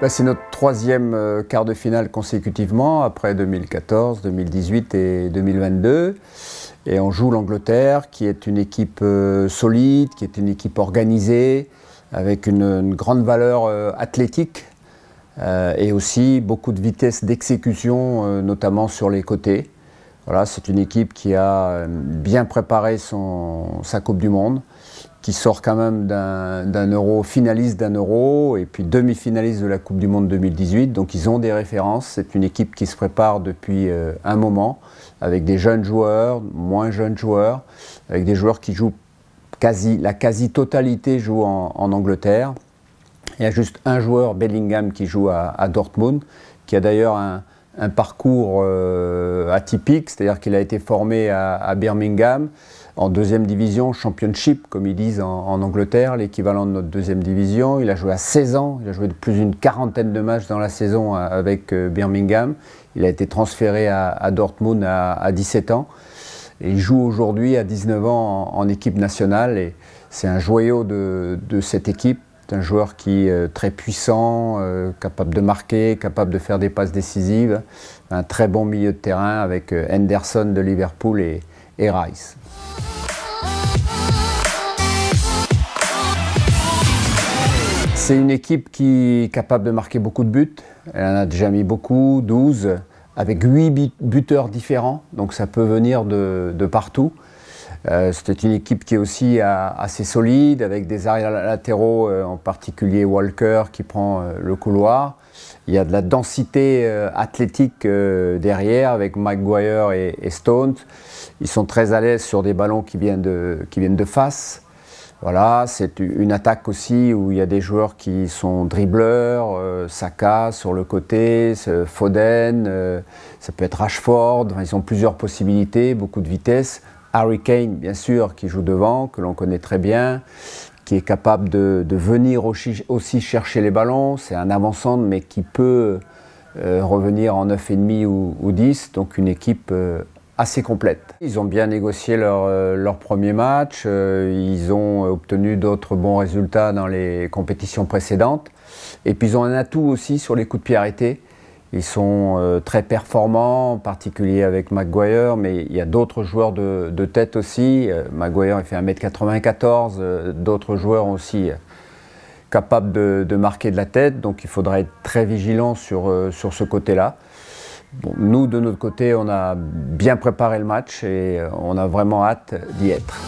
Bah, c'est notre troisième euh, quart de finale consécutivement, après 2014, 2018 et 2022. Et on joue l'Angleterre, qui est une équipe euh, solide, qui est une équipe organisée, avec une, grande valeur euh, athlétique et aussi beaucoup de vitesse d'exécution, notamment sur les côtés. Voilà, c'est une équipe qui a bien préparé son, sa Coupe du Monde qui sort quand même d'un euro, finaliste d'un euro, et puis demi-finaliste de la Coupe du Monde 2018. Donc ils ont des références. C'est une équipe qui se prépare depuis euh, un moment, avec des jeunes joueurs, moins jeunes joueurs, avec des joueurs qui jouent quasi, la quasi-totalité joue en, Angleterre. Il y a juste un joueur, Bellingham, qui joue à, Dortmund, qui a d'ailleurs un, parcours euh, atypique, c'est-à-dire qu'il a été formé à Birmingham en deuxième division, championship, comme ils disent en, Angleterre, l'équivalent de notre deuxième division. Il a joué à 16 ans, il a joué de plus d'une quarantaine de matchs dans la saison euh, avec euh, Birmingham. Il a été transféré à, Dortmund à, 17 ans. Et il joue aujourd'hui à 19 ans en, équipe nationale. Et c'est un joyau de, cette équipe. C'est un joueur qui est euh, très puissant, capable de marquer, capable de faire des passes décisives. Un très bon milieu de terrain avec Henderson de Liverpool et, c'est une équipe qui est capable de marquer beaucoup de buts. Elle en a déjà mis beaucoup, 12, avec 8 buteurs différents, donc ça peut venir de, partout. Euh, c'est C'était une équipe qui est aussi euh, assez solide, avec des arrières latéraux, euh, en particulier Walker qui prend le couloir. Il y a de la densité euh, athlétique euh, derrière avec mcguire et, et, Stone. Ils sont très à l'aise sur des ballons qui viennent de, qui viennent de face. Voilà, c'est une attaque aussi où il y a des joueurs qui sont dribbleurs, euh, Saka sur le côté, Foden, ça peut être Ashford, ils ont plusieurs possibilités, beaucoup de vitesse. Harry Kane, bien sûr, qui joue devant, que l'on connaît très bien, qui est capable de, venir aussi, chercher les ballons. C'est un avançant, mais qui peut euh, revenir en 9,5 ou, ou 10. Donc une équipe euh, assez complète. Ils ont bien négocié leur, euh, leur premier match. ils ont obtenu d'autres bons résultats dans les compétitions précédentes. Et puis ils ont un atout aussi sur les coups de pied arrêtés. Ils sont euh, très performants, en particulier avec Maguire, mais il y a d'autres joueurs de, tête aussi. Euh, Maguire, fait 1m94, euh, d'autres joueurs aussi capables de, marquer de la tête, donc il faudra être très vigilant sur, ce côté-là. nous, de notre côté, on a bien préparé le match et on a vraiment hâte d'y être.